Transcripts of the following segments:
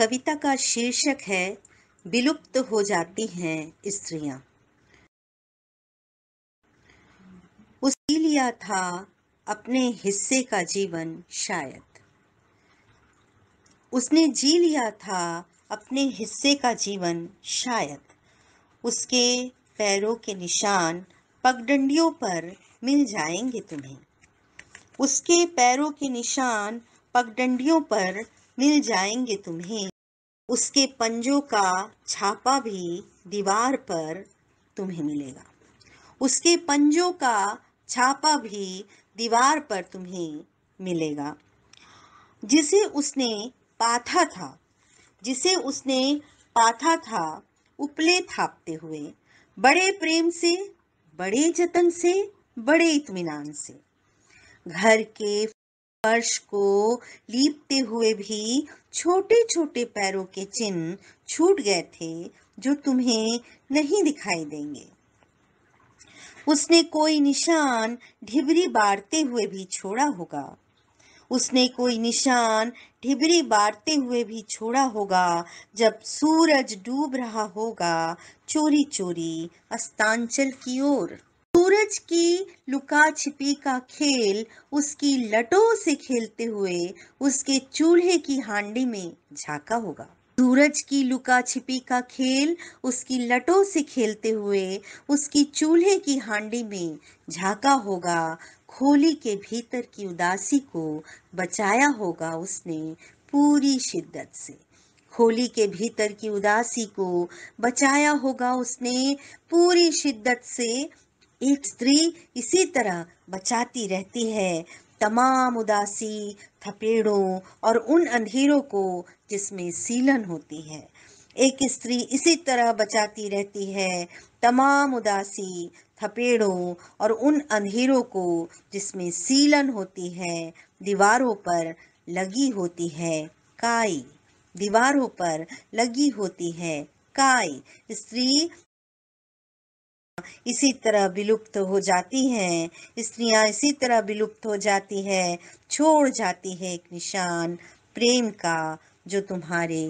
कविता का शीर्षक है विलुप्त हो जाती हैं स्त्रियां उसी लिया था अपने हिस्से का जीवन शायद उसने जी लिया था अपने हिस्से का जीवन शायद उसके पैरों के निशान पगडंडियों पर मिल जाएंगे तुम्हें उसके पैरों के निशान पगडंडियों पर मिल जाएंगे तुम्हें उसके पंजों का छापा भी दीवार पर तुम्हें मिलेगा उसके पंजों का छापा भी दीवार पर तुम्हें मिलेगा जिसे उसने पाथा था जिसे उसने पाथा था उपले थापते हुए बड़े प्रेम से बड़े जतन से बड़े इतमान से घर के फर्श को लीपते हुए भी छोटे छोटे पैरों के चिन्ह छूट गए थे जो तुम्हें नहीं दिखाई देंगे उसने कोई निशान ढिबरी बारते हुए भी छोड़ा होगा उसने कोई निशान ढिबरी बारते हुए भी छोड़ा होगा जब सूरज डूब रहा होगा चोरी चोरी अस्तांचल की ओर सूरज की लुका छिपी का खेल उसकी लटों से खेलते हुए उसके चूल्हे की हांडी में झाका होगा सूरज की लुका छिपी का खेल उसकी लटों से खेलते हुए उसकी चूल्हे की हांडी में झाका होगा खोली के भीतर की उदासी को बचाया होगा उसने पूरी शिद्दत से खोली के भीतर की उदासी को बचाया होगा उसने पूरी शिद्दत से एक स्त्री इसी तरह बचाती रहती है तमाम उदासी थपेड़ों और उन अंधेरों को जिसमें सीलन होती है एक स्त्री इसी तरह बचाती रहती है तमाम उदासी थपेड़ों और उन अंधेरों को जिसमें सीलन होती है दीवारों पर लगी होती है काई दीवारों पर लगी होती है काई स्त्री इसी तरह विलुप्त हो जाती हैं स्त्रियां इसी तरह विलुप्त हो जाती है छोड़ जाती है एक निशान प्रेम का जो तुम्हारे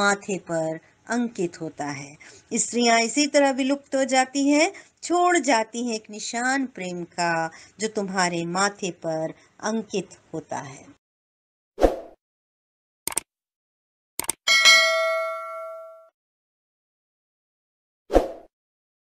माथे पर अंकित होता है स्त्रियां इसी तरह विलुप्त हो जाती हैं छोड़ जाती हैं एक निशान प्रेम का जो तुम्हारे माथे पर अंकित होता है